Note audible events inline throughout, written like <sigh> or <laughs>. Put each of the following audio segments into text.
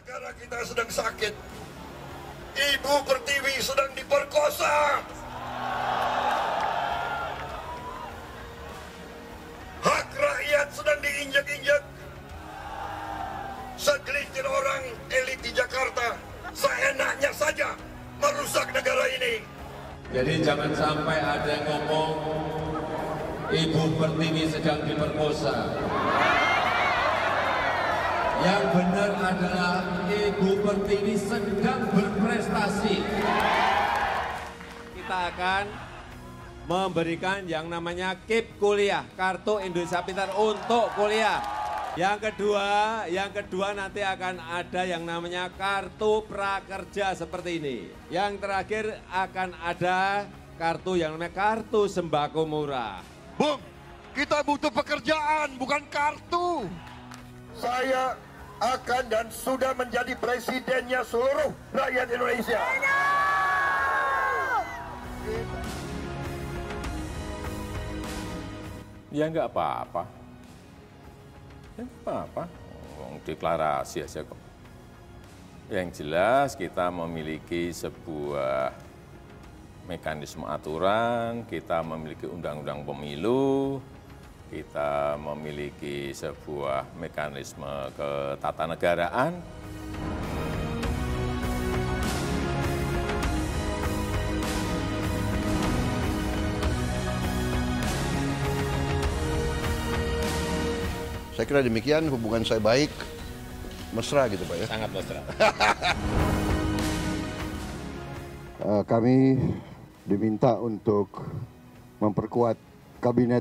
Negara kita sedang sakit. Ibu Pertiwi sedang diperkosa. Hak rakyat sedang diinjak-injak. Segelintir orang elit di Jakarta seenaknya saja merusak negara ini. Jadi jangan sampai ada yang ngomong Ibu Pertiwi sedang diperkosa. Yang benar adalah Ibu Pertiwi sedang berprestasi. Kita akan memberikan yang namanya KIP kuliah, kartu Indonesia Pintar untuk kuliah. Yang kedua, yang kedua nanti akan ada yang namanya kartu prakerja seperti ini. Yang terakhir akan ada kartu yang namanya kartu sembako murah. Bung, kita butuh pekerjaan bukan kartu. Saya akan dan sudah menjadi presidennya seluruh rakyat Indonesia. Ya nggak apa-apa. Ya nggak apa-apa. Deklarasi aja kok. Yang jelas kita memiliki sebuah mekanisme aturan, kita memiliki undang-undang pemilu, kita memiliki sebuah mekanisme ketatanegaraan. Saya kira demikian hubungan saya baik, mesra gitu Pak ya. Sangat mesra. <laughs> Eh, kami diminta untuk memperkuat kabinet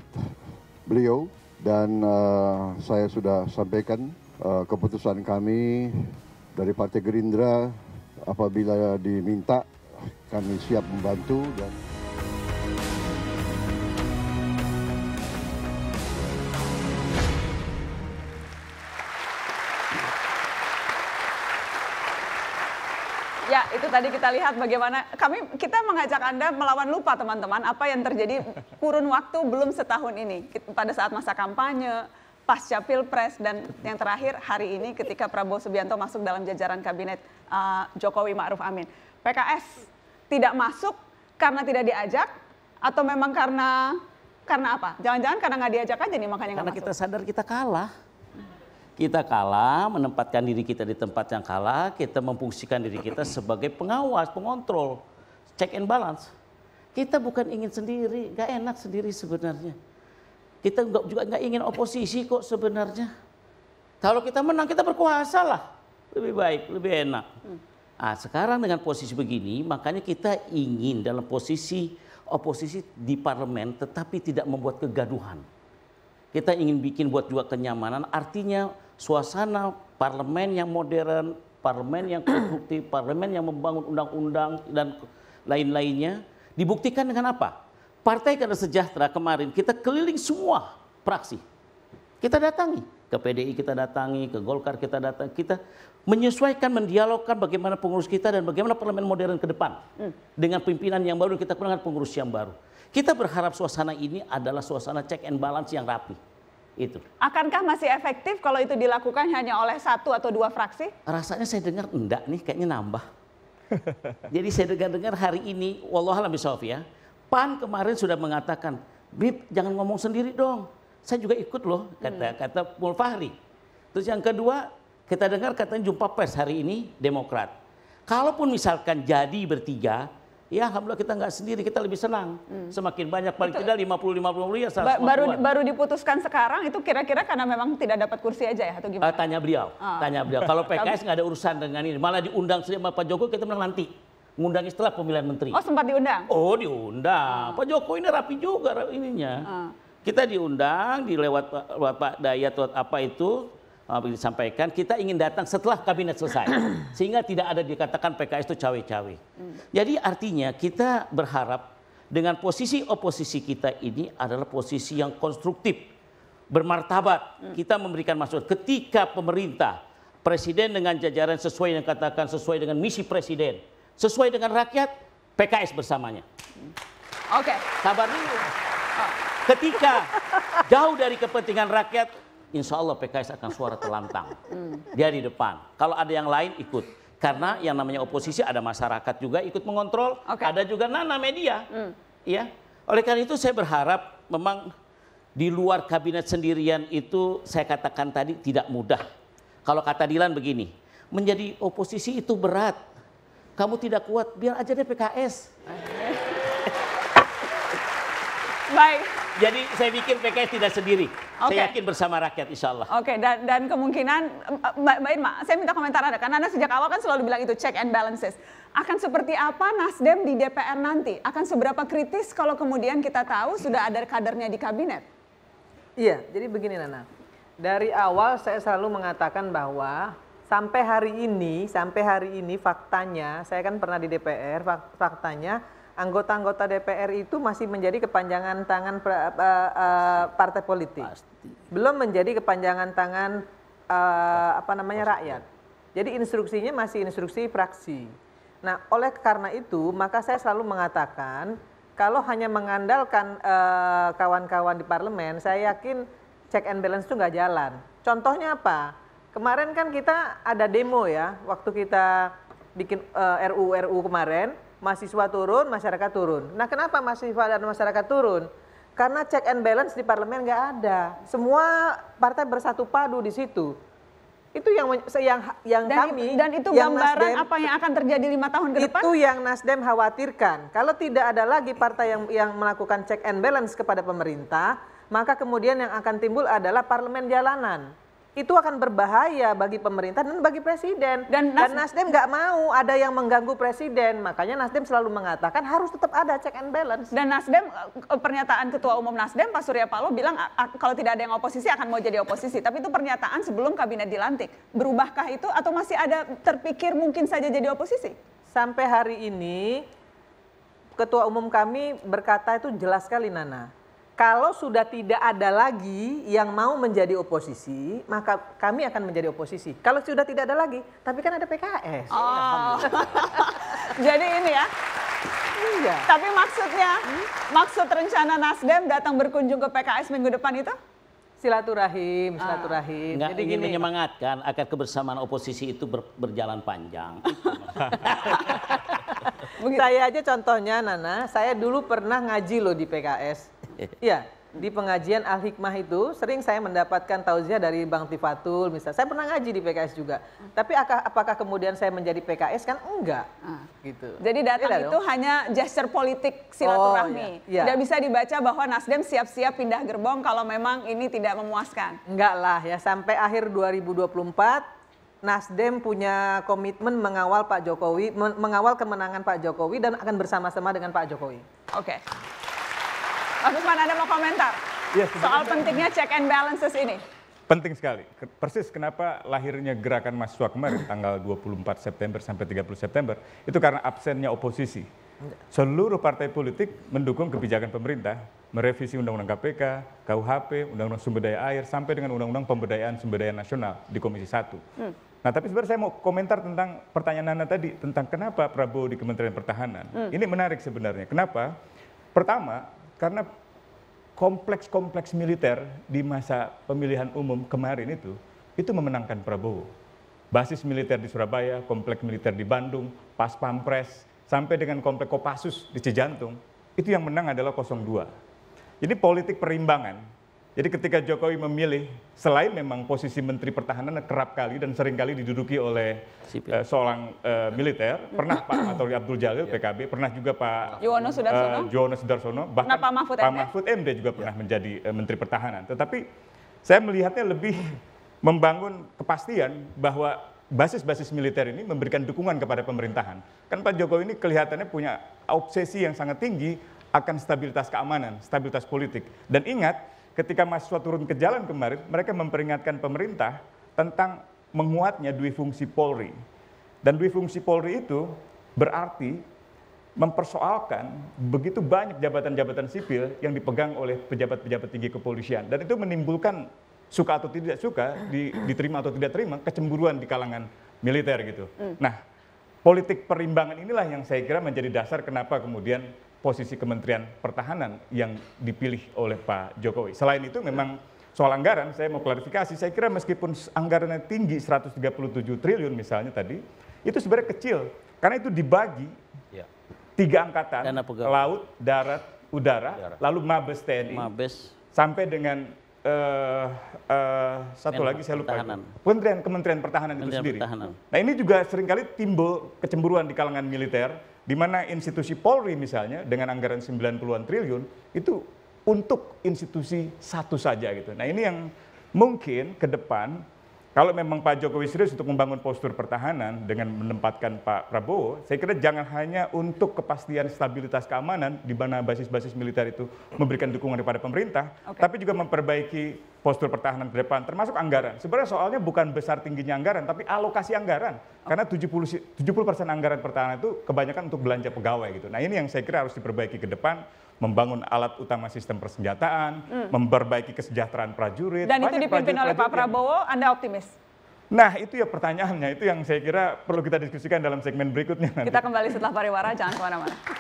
beliau dan uh, saya sudah sampaikan uh, keputusan kami dari Partai Gerindra apabila diminta kami siap membantu dan Ya, itu tadi kita lihat bagaimana kami kita mengajak Anda melawan lupa teman-teman apa yang terjadi kurun waktu belum setahun ini pada saat masa kampanye, pasca Pilpres dan yang terakhir hari ini ketika Prabowo Subianto masuk dalam jajaran kabinet uh, Jokowi Ma'ruf Amin. PKS tidak masuk karena tidak diajak atau memang karena karena apa? Jangan-jangan karena nggak diajak aja nih makanya nggak masuk. Karena kita sadar kita kalah kita kalah, menempatkan diri kita di tempat yang kalah, kita memfungsikan diri kita sebagai pengawas, pengontrol, check and balance. Kita bukan ingin sendiri, gak enak sendiri sebenarnya. Kita nggak juga nggak ingin oposisi kok sebenarnya. Kalau kita menang kita berkuasa lah, lebih baik, lebih enak. Nah, sekarang dengan posisi begini, makanya kita ingin dalam posisi oposisi di parlemen, tetapi tidak membuat kegaduhan. Kita ingin bikin buat juga kenyamanan, artinya suasana parlemen yang modern, parlemen yang konstruktif, <clears throat> parlemen yang membangun undang-undang dan lain-lainnya dibuktikan dengan apa? Partai Keadilan Sejahtera kemarin kita keliling semua praksi. Kita datangi, ke PDI kita datangi, ke Golkar kita datang, kita menyesuaikan, mendialogkan bagaimana pengurus kita dan bagaimana parlemen modern ke depan hmm. dengan pimpinan yang baru kita kurangkan pengurus yang baru. Kita berharap suasana ini adalah suasana check and balance yang rapi itu. Akankah masih efektif kalau itu dilakukan hanya oleh satu atau dua fraksi? Rasanya saya dengar enggak nih, kayaknya nambah. <laughs> Jadi saya dengar-dengar hari ini, wallahualam bisawab ya, PAN kemarin sudah mengatakan, Bib jangan ngomong sendiri dong, saya juga ikut loh, kata hmm. kata Mulfahri. Terus yang kedua, kita dengar katanya jumpa pers hari ini Demokrat. Kalaupun misalkan jadi bertiga, Ya alhamdulillah kita nggak sendiri, kita lebih senang. Hmm. Semakin banyak paling itu, tidak 50 50 ya puluh ba baru baru diputuskan sekarang itu kira-kira karena memang tidak dapat kursi aja ya atau gimana? Uh, tanya beliau, oh. tanya beliau. Kalau PKS <laughs> nggak ada urusan dengan ini, malah diundang sama Pak Jokowi kita bilang nanti ngundang setelah pemilihan menteri. Oh sempat diundang? Oh diundang. Oh. Pak Jokowi ini rapi juga ininya. Oh. Kita diundang, dilewat Pak, Pak Dayat apa itu uh, disampaikan, kita ingin datang setelah kabinet selesai. <clears throat> Sehingga tidak ada dikatakan PKS itu cawe-cawe. Hmm. Jadi artinya kita berharap dengan posisi oposisi kita ini adalah posisi yang konstruktif, bermartabat. Hmm. Kita memberikan masukan ketika pemerintah, presiden dengan jajaran sesuai yang katakan sesuai dengan misi presiden, sesuai dengan rakyat, PKS bersamanya. Hmm. Oke. Okay. Sabar dulu. Ketika jauh dari kepentingan rakyat, insya Allah PKS akan suara terlantang. <laughs> Hmm. Dia di depan. Kalau ada yang lain ikut. Karena yang namanya oposisi ada masyarakat juga ikut mengontrol, okay. ada juga nana media. Mm. Ya. Oleh karena itu saya berharap memang di luar kabinet sendirian itu saya katakan tadi tidak mudah. Kalau kata Dilan begini, menjadi oposisi itu berat. Kamu tidak kuat, biar aja deh PKS. <laughs> Baik. Jadi saya bikin PKS tidak sendiri. Okay. Saya yakin bersama rakyat insya Allah. Oke, okay, dan, dan kemungkinan, eh, Mbak, Mbak Irma, saya minta komentar Anda, karena Anda sejak awal kan selalu bilang itu check and balances. Akan seperti apa Nasdem di DPR nanti? Akan seberapa kritis kalau kemudian kita tahu sudah ada kadernya di kabinet? Iya, jadi begini Nana. Dari awal saya selalu mengatakan bahwa sampai hari ini, sampai hari ini faktanya, saya kan pernah di DPR, faktanya anggota-anggota DPR itu masih menjadi kepanjangan tangan pra, uh, uh, partai politik. Pasti. Belum menjadi kepanjangan tangan uh, apa namanya Pasti. rakyat. Jadi instruksinya masih instruksi fraksi. Nah, oleh karena itu, maka saya selalu mengatakan kalau hanya mengandalkan e, kawan-kawan uh, di parlemen, saya yakin check and balance itu nggak jalan. Contohnya apa? Kemarin kan kita ada demo ya, waktu kita bikin uh, e, RUU-RUU kemarin, mahasiswa turun, masyarakat turun. Nah, kenapa mahasiswa dan masyarakat turun? Karena check and balance di parlemen nggak ada. Semua partai bersatu padu di situ. Itu yang yang yang dan, kami dan itu yang gambaran Nasdem, apa yang akan terjadi lima tahun ke depan. Itu yang Nasdem khawatirkan. Kalau tidak ada lagi partai yang yang melakukan check and balance kepada pemerintah, maka kemudian yang akan timbul adalah parlemen jalanan itu akan berbahaya bagi pemerintah dan bagi presiden. Dan, dan Nasdem nggak mau ada yang mengganggu presiden, makanya Nasdem selalu mengatakan harus tetap ada check and balance. Dan Nasdem eh, pernyataan ketua umum Nasdem Pak Surya Paloh bilang kalau tidak ada yang oposisi akan mau jadi oposisi, tapi itu pernyataan sebelum kabinet dilantik. Berubahkah itu atau masih ada terpikir mungkin saja jadi oposisi? Sampai hari ini ketua umum kami berkata itu jelas sekali Nana kalau sudah tidak ada lagi yang mau menjadi oposisi, maka kami akan menjadi oposisi. Kalau sudah tidak ada lagi, tapi kan ada PKS. Oh. <laughs> Jadi ini ya. Iya. Tapi maksudnya, hmm? maksud rencana Nasdem datang berkunjung ke PKS minggu depan itu? silaturahim, ah. silaturahim. Jadi ingin menyemangatkan agar kebersamaan oposisi itu ber, berjalan panjang. <laughs> saya aja contohnya Nana, saya dulu pernah ngaji loh di PKS. Iya, di pengajian Al-Hikmah itu sering saya mendapatkan tauziah dari Bang Tifatul misalnya. Saya pernah ngaji di PKS juga. Tapi apakah, kemudian saya menjadi PKS kan enggak. ah. Gitu. Jadi datang iya, itu dong. hanya gesture politik oh, silaturahmi. Oh, iya. Tidak iya. bisa dibaca bahwa Nasdem siap-siap pindah gerbong kalau memang ini tidak memuaskan. Enggak lah ya sampai akhir 2024 Nasdem punya komitmen mengawal Pak Jokowi, mengawal kemenangan Pak Jokowi dan akan bersama-sama dengan Pak Jokowi. Oke. Okay. Pak Usman, ada mau komentar yes, iya, soal pentingnya check and balances ini? Penting sekali. Persis kenapa lahirnya gerakan mahasiswa kemarin tanggal 24 September sampai 30 September itu karena absennya oposisi. Seluruh partai politik mendukung kebijakan pemerintah merevisi Undang-Undang KPK, KUHP, Undang-Undang Sumber Daya Air sampai dengan Undang-Undang Pemberdayaan Sumber Daya Nasional di Komisi 1. Hmm. Nah, tapi sebenarnya saya mau komentar tentang pertanyaan Nana tadi tentang kenapa Prabowo di Kementerian Pertahanan. Hmm. Ini menarik sebenarnya. Kenapa? Pertama, karena kompleks-kompleks militer di masa pemilihan umum kemarin itu, itu memenangkan Prabowo. Basis militer di Surabaya, kompleks militer di Bandung, pas pampres, sampai dengan kompleks Kopassus di Cijantung, itu yang menang adalah 02. Jadi politik perimbangan jadi ketika Jokowi memilih, selain memang posisi Menteri Pertahanan kerap kali dan sering kali diduduki oleh uh, seorang uh, militer, hmm. pernah Pak <coughs> Atori Abdul Jalil iya. PKB, pernah juga Pak Yuwono eh, Sudarsono, uh, Sudarsono, bahkan Pak Mahfud, Pak Mahfud MD juga iya. pernah ya. menjadi uh, Menteri Pertahanan. Tetapi saya melihatnya lebih <laughs> membangun kepastian bahwa basis-basis militer ini memberikan dukungan kepada pemerintahan. Kan Pak Jokowi ini kelihatannya punya obsesi yang sangat tinggi akan stabilitas keamanan, stabilitas politik. Dan ingat, ketika mahasiswa turun ke jalan kemarin, mereka memperingatkan pemerintah tentang menguatnya dui fungsi Polri. Dan dui fungsi Polri itu berarti mempersoalkan begitu banyak jabatan-jabatan sipil yang dipegang oleh pejabat-pejabat tinggi kepolisian. Dan itu menimbulkan suka atau tidak suka, diterima atau tidak terima, kecemburuan di kalangan militer gitu. Hmm. Nah, politik perimbangan inilah yang saya kira menjadi dasar kenapa kemudian posisi Kementerian Pertahanan yang dipilih oleh Pak Jokowi. Selain itu memang soal anggaran saya mau klarifikasi, saya kira meskipun anggarannya tinggi 137 triliun misalnya tadi, itu sebenarnya kecil karena itu dibagi ya. tiga angkatan, laut, darat, udara, udara, lalu Mabes TNI. Mabes sampai dengan uh, uh, satu lagi saya lupa Kementerian Kementerian Pertahanan Kementerian itu sendiri. Pertahanan. Nah ini juga seringkali timbul kecemburuan di kalangan militer di mana institusi Polri misalnya dengan anggaran 90-an triliun itu untuk institusi satu saja gitu. Nah, ini yang mungkin ke depan kalau memang Pak Jokowi serius untuk membangun postur pertahanan dengan menempatkan Pak Prabowo, saya kira jangan hanya untuk kepastian stabilitas keamanan di mana basis-basis militer itu memberikan dukungan kepada pemerintah, okay. tapi juga memperbaiki postur pertahanan ke depan, termasuk anggaran. Sebenarnya soalnya bukan besar tingginya anggaran, tapi alokasi anggaran. Karena 70 70 persen anggaran pertahanan itu kebanyakan untuk belanja pegawai gitu. Nah ini yang saya kira harus diperbaiki ke depan membangun alat utama sistem persenjataan, hmm. memperbaiki kesejahteraan prajurit. Dan itu dipimpin prajurit, oleh Pak Prabowo, yang... Anda optimis? Nah, itu ya pertanyaannya. Itu yang saya kira perlu kita diskusikan dalam segmen berikutnya. Nanti. Kita kembali setelah pariwara, jangan kemana-mana.